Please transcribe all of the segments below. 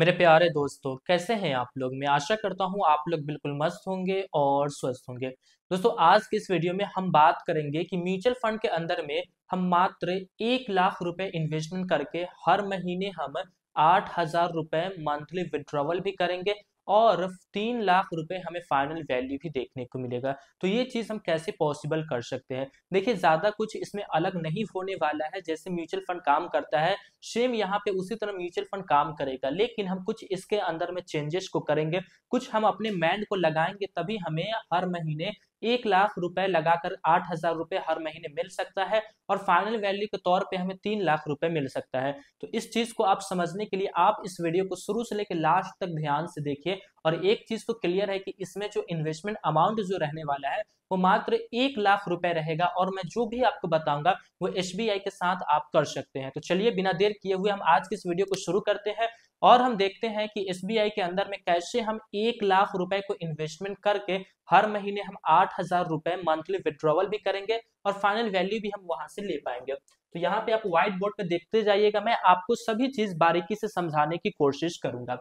मेरे प्यारे दोस्तों कैसे हैं आप लोग मैं आशा करता हूं आप लोग बिल्कुल मस्त होंगे और स्वस्थ होंगे दोस्तों आज के इस वीडियो में हम बात करेंगे कि म्यूचुअल फंड के अंदर में हम मात्र एक लाख रुपए इन्वेस्टमेंट करके हर महीने हम आठ हजार रुपए मंथली विड्रॉवल भी करेंगे और तीन लाख रुपए हमें फाइनल वैल्यू भी देखने को मिलेगा तो ये चीज़ हम कैसे पॉसिबल कर सकते हैं देखिए ज़्यादा कुछ इसमें अलग नहीं होने वाला है जैसे म्यूचुअल फंड काम करता है सेम यहाँ पे उसी तरह म्यूचुअल फंड काम करेगा लेकिन हम कुछ इसके अंदर में चेंजेस को करेंगे कुछ हम अपने माइंड को लगाएंगे तभी हमें हर महीने एक लाख रुपए लगाकर आठ हजार रुपए हर महीने मिल सकता है और फाइनल वैल्यू के तौर पे हमें तीन लाख रुपए मिल सकता है तो इस चीज को आप समझने के लिए आप इस वीडियो को शुरू से लेकर लास्ट तक ध्यान से देखिए और एक चीज तो क्लियर है कि इसमें जो इन्वेस्टमेंट अमाउंट जो रहने वाला है वो मात्र एक लाख रुपए रहेगा और मैं जो भी आपको बताऊंगा वो एस के साथ आप कर सकते हैं तो चलिए बिना देर किए हुए हम आज की इस वीडियो को शुरू करते हैं और हम देखते हैं कि एस के अंदर में कैसे हम एक लाख रुपए को इन्वेस्टमेंट करके हर महीने हम आठ हजार रुपए मंथली विड्रॉवल भी करेंगे और फाइनल वैल्यू भी हम वहां से ले पाएंगे तो यहाँ पे आप व्हाइट बोर्ड पे देखते जाइएगा मैं आपको सभी चीज बारीकी से समझाने की कोशिश करूंगा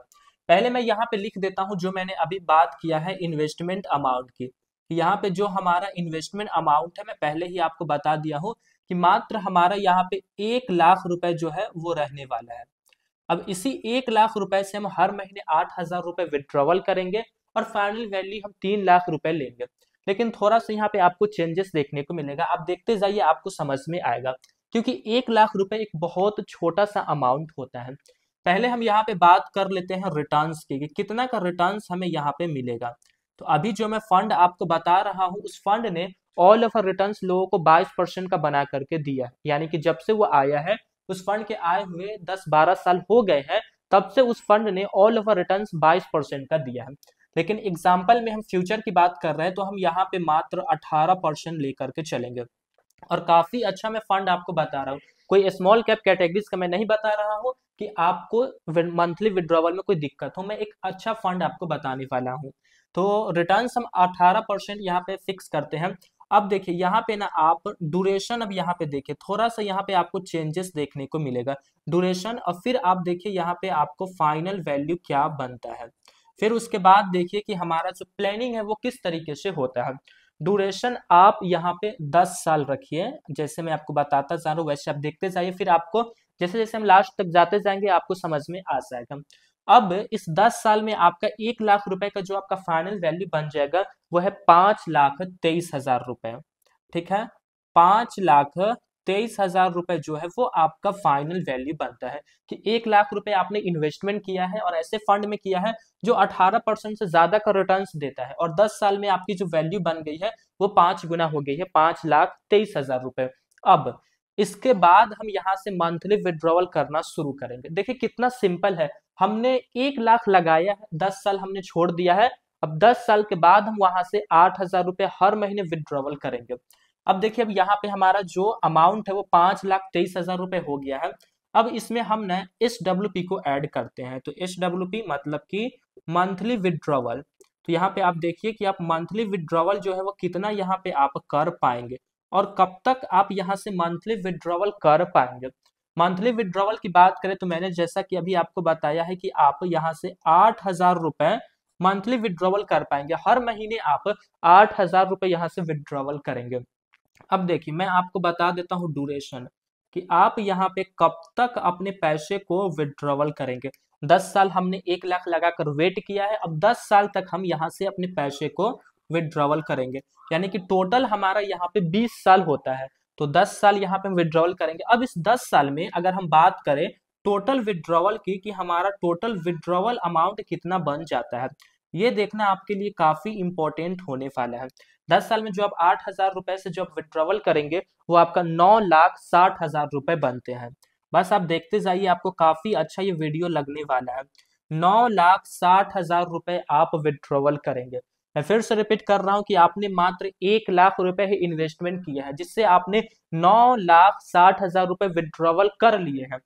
पहले मैं यहाँ पे लिख देता हूँ जो मैंने अभी बात किया है इन्वेस्टमेंट अमाउंट की यहाँ पे जो हमारा इन्वेस्टमेंट अमाउंट है मैं पहले ही आपको बता दिया हूँ कि मात्र हमारा यहाँ पे एक लाख रुपए जो है वो रहने वाला है अब इसी एक लाख रुपए से हम हर महीने आठ हजार रुपए विद्रॉवल करेंगे और फाइनल वैल्यू हम तीन लाख रुपए लेंगे लेकिन थोड़ा सा यहाँ पे आपको चेंजेस देखने को मिलेगा आप देखते जाइए आपको समझ में आएगा क्योंकि एक लाख रुपए एक बहुत छोटा सा अमाउंट होता है पहले हम यहाँ पे बात कर लेते हैं रिटर्न्स की कि कितना का रिटर्न्स हमें यहाँ पे मिलेगा तो अभी जो मैं फंड आपको बता रहा हूँ उस फंड ने ऑल ऑफ रिटर्न लोगों को बाईस परसेंट का बना करके दिया यानी कि जब से वो आया है उस फंड के आए हुए दस बारह साल हो गए हैं तब से उस फंड ने ऑल ओवर रिटर्न बाईस परसेंट का दिया है लेकिन एग्जाम्पल में हम फ्यूचर की बात कर रहे हैं तो हम यहाँ पे मात्र अठारह परसेंट लेकर के चलेंगे और काफी अच्छा मैं फंड आपको बता रहा हूँ कोई स्मॉल कैप कैटेगरीज का मैं नहीं बता रहा हूँ कि आपको मंथली विड्रॉवल में कोई दिक्कत हो मैं एक अच्छा फंड आपको बताने वाला हूँ तो रिटर्न हम 18 परसेंट यहाँ पे फिक्स करते हैं अब देखिए यहाँ पे ना आप ड्यूरेशन अब यहाँ पे देखिए थोड़ा सा यहाँ पे आपको चेंजेस देखने को मिलेगा ड्यूरेशन और फिर आप देखिए यहाँ पे आपको फाइनल वैल्यू क्या बनता है फिर उसके बाद देखिए कि हमारा जो प्लानिंग है वो किस तरीके से होता है ड्यूरेशन आप यहाँ पे 10 साल रखिए जैसे मैं आपको बताता जा रहा हूँ वैसे आप देखते जाइए फिर आपको जैसे जैसे हम लास्ट तक जाते जाएंगे आपको समझ में आ जाएगा अब इस दस साल में आपका एक लाख रुपए का जो आपका फाइनल वैल्यू बन जाएगा वह है पांच लाख तेईस हजार रुपए ठीक है पांच लाख तेईस हजार रुपए जो है वो आपका फाइनल वैल्यू बनता है कि एक लाख रुपए आपने इन्वेस्टमेंट किया है और ऐसे फंड में किया है जो 18 परसेंट से ज्यादा का रिटर्न देता है और 10 साल में आपकी जो वैल्यू बन गई है वो पांच गुना हो गई है पांच लाख तेईस हजार रुपए अब इसके बाद हम यहाँ से मंथली विड्रॉवल करना शुरू करेंगे देखिए कितना सिंपल है हमने एक लाख लगाया है दस साल हमने छोड़ दिया है अब दस साल के बाद हम वहां से आठ हजार रुपये हर महीने विद्रॉवल करेंगे अब देखिए अब यहाँ पे हमारा जो अमाउंट है वो पांच लाख तेईस हजार रुपये हो गया है अब इसमें हम एस डब्ल्यू पी को ऐड करते हैं तो एस डब्ल्यू पी मतलब कि मंथली विदड्रॉवल तो यहाँ पे आप देखिए कि आप मंथली विदड्रॉवल जो है वो कितना यहाँ पे आप कर पाएंगे और कब तक आप यहाँ से मंथली विदड्रॉवल कर पाएंगे मंथली विड्रॉवल की बात करें तो मैंने जैसा कि अभी आपको बताया है कि आप यहाँ से आठ हजार रुपए मंथली विड्रॉवल कर पाएंगे हर महीने आप आठ हजार रुपए यहाँ से विड्रॉवल करेंगे अब देखिए मैं आपको बता देता हूँ ड्यूरेशन कि आप यहाँ पे कब तक अपने पैसे को विड्रॉवल करेंगे दस साल हमने एक लाख लगाकर वेट किया है अब दस साल तक हम यहाँ से अपने पैसे को विड्रॉवल करेंगे यानी कि टोटल हमारा यहाँ पे बीस साल होता है तो 10 साल यहाँ पे हम विड्रॉवल करेंगे अब इस 10 साल में अगर हम बात करें टोटल विड्रॉवल की कि हमारा टोटल विड्रॉवल अमाउंट कितना बन जाता है ये देखना आपके लिए काफी इंपॉर्टेंट होने वाला है दस साल में जो आप आठ हजार रुपए से जो आप विड्रॉवल करेंगे वो आपका नौ लाख साठ हजार रुपए बनते हैं बस आप देखते जाइए आपको काफी अच्छा ये वीडियो लगने वाला है नौ लाख साठ हजार रुपए आप विड्रॉवल करेंगे मैं फिर से रिपीट कर रहा हूं कि आपने मात्र एक लाख रुपए ही इन्वेस्टमेंट किया है जिससे आपने नौ लाख साठ हजार रुपए विद्रॉवल कर लिए हैं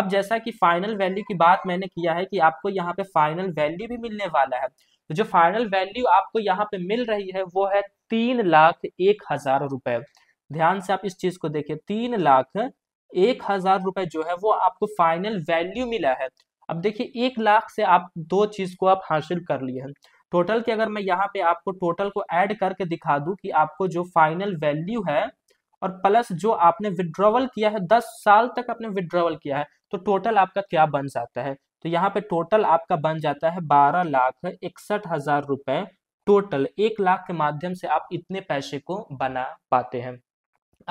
अब जैसा कि फाइनल वैल्यू की बात मैंने किया है कि आपको यहाँ पे फाइनल वैल्यू भी मिलने वाला है तो जो फाइनल वैल्यू आपको यहाँ पे मिल रही है वो है तीन लाख एक हजार रुपए ध्यान से आप इस चीज को देखिए तीन लाख एक हजार रुपए जो है वो आपको फाइनल वैल्यू मिला है अब देखिए एक लाख से आप दो चीज को आप हासिल कर लिए हैं टोटल के अगर मैं यहाँ पे आपको टोटल को ऐड करके दिखा दूं कि आपको जो फाइनल वैल्यू है और प्लस जो आपने विड्रॉवल किया है दस साल तक आपने विड्रॉवल किया है तो टोटल आपका क्या बन जाता है तो यहाँ पे टोटल आपका बन जाता है बारह लाख इकसठ हजार रुपए टोटल एक लाख के माध्यम से आप इतने पैसे को बना पाते हैं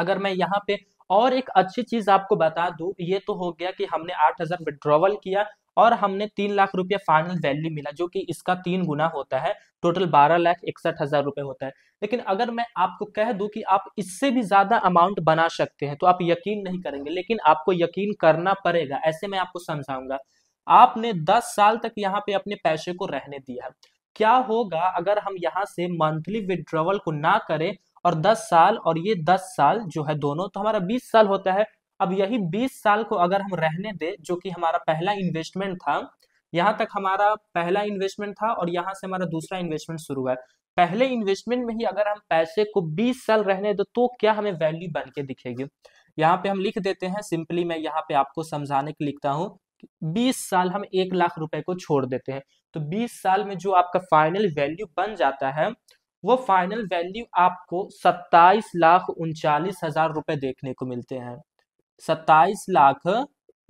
अगर मैं यहाँ पे और एक अच्छी चीज आपको बता दू ये तो हो गया कि हमने 8000 विड्रॉवल किया और हमने तीन लाख रुपया फाइनल वैल्यू मिला जो कि इसका तीन गुना होता है टोटल बारह लाख इकसठ हजार रुपये होता है लेकिन अगर मैं आपको कह दूं कि आप इससे भी ज्यादा अमाउंट बना सकते हैं तो आप यकीन नहीं करेंगे लेकिन आपको यकीन करना पड़ेगा ऐसे मैं आपको समझाऊंगा आपने दस साल तक यहाँ पे अपने पैसे को रहने दिया क्या होगा अगर हम यहाँ से मंथली विड्रॉवल को ना करें और 10 साल और ये 10 साल जो है दोनों तो हमारा 20 साल होता है अब यही 20 साल को अगर हम रहने दे जो कि हमारा पहला इन्वेस्टमेंट था यहाँ तक हमारा पहला इन्वेस्टमेंट था और यहाँ से हमारा दूसरा इन्वेस्टमेंट शुरू हुआ है पहले इन्वेस्टमेंट में ही अगर हम पैसे को 20 साल रहने दो तो क्या हमें वैल्यू बन के दिखेगी यहाँ पे हम लिख देते हैं सिंपली मैं यहाँ पे आपको समझाने के लिखता हूँ बीस साल हम एक लाख रुपए को छोड़ देते हैं तो बीस साल में जो आपका फाइनल वैल्यू बन जाता है वो फाइनल वैल्यू आपको सत्ताईस लाख उनचालीस हजार रुपए देखने को मिलते हैं सत्ताईस लाख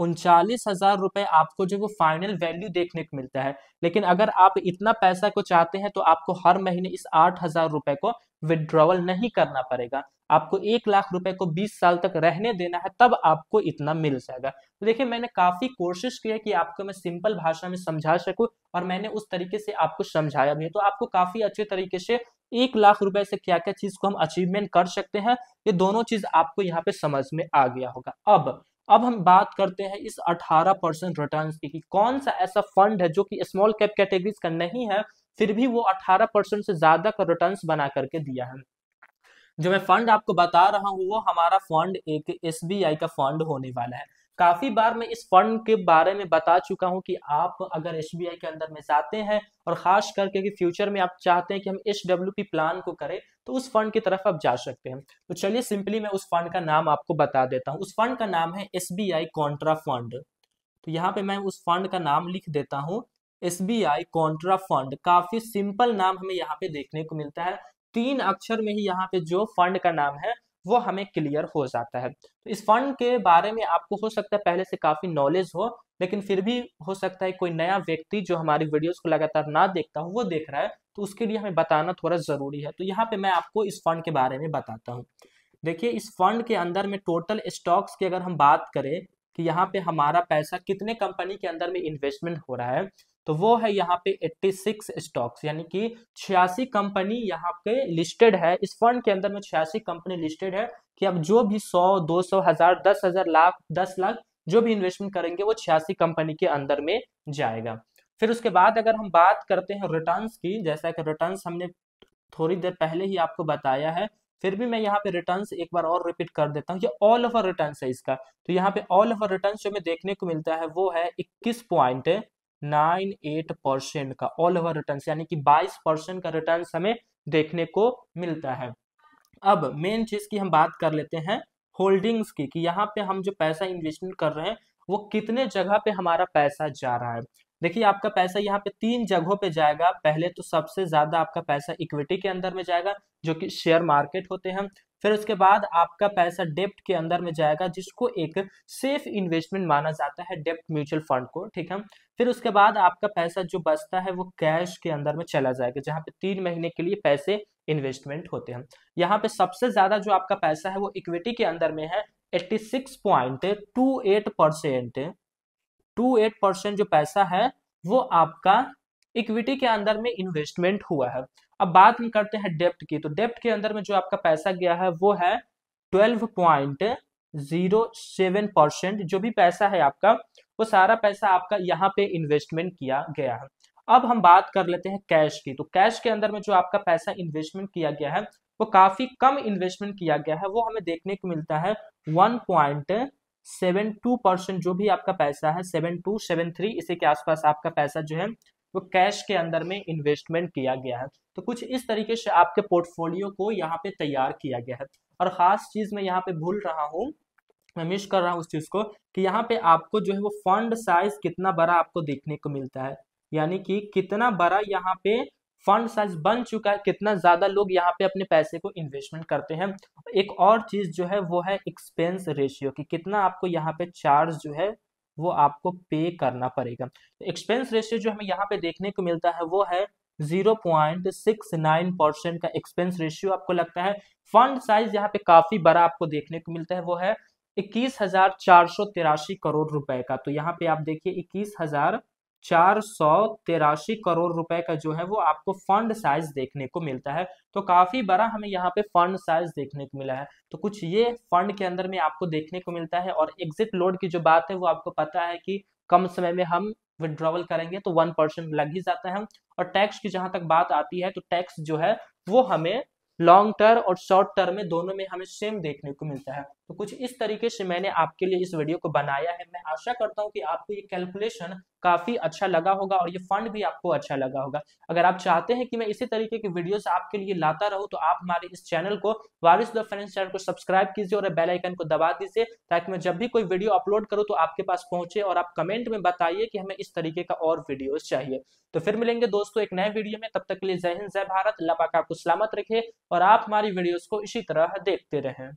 उनचालीस हजार रुपए आपको जो वो फाइनल वैल्यू देखने को मिलता है लेकिन अगर आप इतना पैसा को चाहते हैं तो आपको हर महीने इस आठ हजार रुपए को विड्रॉवल नहीं करना पड़ेगा आपको एक लाख रुपए को बीस साल तक रहने देना है तब आपको इतना मिल जाएगा तो देखिए मैंने काफी कोशिश की है कि आपको मैं सिंपल भाषा में समझा सकूं और मैंने उस तरीके से आपको समझाया भी है तो आपको काफी अच्छे तरीके से एक लाख रुपए से क्या क्या चीज को हम अचीवमेंट कर सकते हैं ये दोनों चीज आपको यहाँ पे समझ में आ गया होगा अब अब हम बात करते हैं इस 18 परसेंट रिटर्न की कि कौन सा ऐसा फंड है जो कि स्मॉल कैप कैटेगरीज का नहीं है फिर भी वो 18 परसेंट से ज्यादा का रिटर्न बना करके दिया है जो मैं फंड आपको बता रहा हूँ वो हमारा फंड एक एस का फंड होने वाला है काफी बार मैं इस फंड के बारे में बता चुका हूं कि आप अगर एस के अंदर में जाते हैं और खास करके कि फ्यूचर में आप चाहते हैं कि हम एस प्लान को करें तो उस फंड की तरफ आप जा सकते हैं तो चलिए सिंपली मैं उस फंड का नाम आपको बता देता हूँ उस फंड का नाम है S B I contra fund तो यहाँ पे मैं उस फंड का नाम लिख देता हूँ S B I contra fund काफी सिंपल नाम हमें यहाँ पे देखने को मिलता है तीन अक्षर में ही यहाँ पे जो फंड का नाम है वो हमें क्लियर हो जाता है तो इस फंड के बारे में आपको हो सकता है पहले से काफ़ी नॉलेज हो लेकिन फिर भी हो सकता है कोई नया व्यक्ति जो हमारी वीडियोस को लगातार ना देखता हो वो देख रहा है तो उसके लिए हमें बताना थोड़ा ज़रूरी है तो यहाँ पे मैं आपको इस फंड के बारे में बताता हूँ देखिए इस फंड के अंदर में टोटल स्टॉक्स की अगर हम बात करें कि यहाँ पे हमारा पैसा कितने कंपनी के अंदर में इन्वेस्टमेंट हो रहा है तो वो है यहाँ पे 86 स्टॉक्स यानी कि छियासी कंपनी यहाँ पे लिस्टेड है इस फंड के अंदर में छियासी कंपनी लिस्टेड है कि अब जो भी सौ दो सौ हजार दस हजार लाख दस लाख जो भी इन्वेस्टमेंट करेंगे वो छियासी कंपनी के अंदर में जाएगा फिर उसके बाद अगर हम बात करते हैं रिटर्न्स की जैसा कि रिटर्न्स हमने थोड़ी देर पहले ही आपको बताया है फिर भी मैं यहाँ पे रिटर्न्स एक बार और रिपीट कर देता हूँ ये ऑल ओवर रिटर्न्स है इसका तो यहाँ पे ऑल ओवर रिटर्न्स जो हमें देखने को मिलता है वो है इक्कीस पॉइंट नाइन एट परसेंट का ऑल ओवर रिटर्न यानी कि बाईस परसेंट का रिटर्न हमें देखने को मिलता है अब मेन चीज की हम बात कर लेते हैं होल्डिंग्स की कि यहाँ पे हम जो पैसा इन्वेस्टमेंट कर रहे हैं वो कितने जगह पे हमारा पैसा जा रहा है देखिए आपका पैसा यहाँ पे तीन जगहों पे जाएगा पहले तो सबसे ज्यादा आपका पैसा इक्विटी के अंदर में जाएगा जो कि शेयर मार्केट होते हैं फिर उसके बाद आपका पैसा डेप्ट के अंदर में जाएगा जिसको एक सेफ इन्वेस्टमेंट माना जाता है डेप्ट म्यूचुअल फंड को ठीक है फिर उसके बाद आपका पैसा जो बचता है वो कैश के अंदर में चला जाएगा जहाँ पे तीन महीने के लिए पैसे इन्वेस्टमेंट होते हैं यहाँ पे सबसे ज्यादा जो आपका पैसा है वो इक्विटी के अंदर में है eighty six point two eight percent two eight percent जो पैसा है वो आपका इक्विटी के अंदर में इन्वेस्टमेंट हुआ है अब बात हम करते हैं डेप्ट की तो डेप्ट के अंदर में जो आपका पैसा गया है वो है twelve point zero seven percent जो भी पैसा है आपका वो सारा पैसा आपका यहाँ पे इन्वेस्टमेंट किया गया है अब हम बात कर लेते हैं कैश की तो कैश के अंदर में जो आपका पैसा इन्वेस्टमेंट किया गया है वो काफी कम इन्वेस्टमेंट किया गया है वो हमें देखने को मिलता है one point seven two percent जो भी आपका पैसा है सेवन टू सेवन थ्री इसी के आसपास आपका पैसा जो है वो कैश के अंदर में इन्वेस्टमेंट किया गया है तो कुछ इस तरीके से आपके पोर्टफोलियो को यहाँ पे तैयार किया गया है और ख़ास चीज़ मैं यहाँ पे भूल रहा हूँ मैं मिस कर रहा हूँ उस चीज़ को कि यहाँ पे आपको जो है वो फंड साइज कितना बड़ा आपको देखने को मिलता है यानी कि कितना बड़ा यहाँ पे फंड साइज बन चुका है कितना ज़्यादा लोग यहाँ पे अपने पैसे को इन्वेस्टमेंट करते हैं एक और चीज़ जो है वो है एक्सपेंस रेशियो की कितना आपको यहाँ पे चार्ज जो है वो आपको पे करना पड़ेगा एक्सपेंस रेशियो जो हमें यहाँ पे देखने को मिलता है वो है 0.69 परसेंट का एक्सपेंस रेशियो आपको लगता है फंड साइज यहाँ पे काफ़ी बड़ा आपको देखने को मिलता है वो है इक्कीस करोड़ रुपए का तो यहाँ पे आप देखिए इक्कीस हजार चार सौ तेरासी करोड़ रुपए का जो है वो आपको फंड साइज देखने को मिलता है तो काफी बड़ा हमें यहाँ पे फंड साइज देखने को मिला है तो कुछ ये फंड के अंदर में आपको देखने को मिलता है और एग्जिट लोड की जो बात है वो आपको पता है कि कम समय में हम विड्रॉवल करेंगे तो वन परसेंट लग ही जाता है और टैक्स की जहां तक बात आती है तो टैक्स जो है वो हमें लॉन्ग टर्म और शॉर्ट टर्म में दोनों में हमें सेम देखने को मिलता है तो कुछ इस तरीके से मैंने आपके लिए इस वीडियो को बनाया है मैं आशा करता हूँ कि आपको ये कैलकुलेशन काफ़ी अच्छा लगा होगा और ये फंड भी आपको अच्छा लगा होगा अगर आप चाहते हैं कि मैं इसी तरीके की वीडियोस आपके लिए लाता रहूं तो आप हमारे इस चैनल को वारिस द फाइनेंस चैनल को सब्सक्राइब कीजिए और बेलाइकन को दबा दीजिए ताकि मैं जब भी कोई वीडियो अपलोड करूँ तो आपके पास पहुंचे और आप कमेंट में बताइए कि हमें इस तरीके का और वीडियोज चाहिए तो फिर मिलेंगे दोस्तों एक नए वीडियो में तब तक के लिए जय हिंद जय भारत अल्लाह आपको सलामत रखे और आप हमारी वीडियोज को इसी तरह देखते रहें